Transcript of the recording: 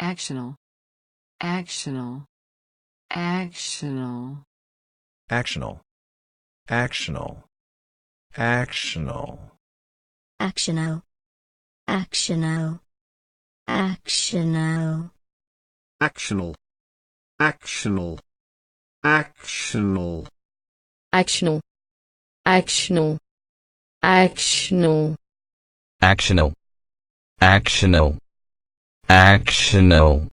actional actional actional actional actional actional actional actional actional actional actional actional actional actional actional actional actional Actional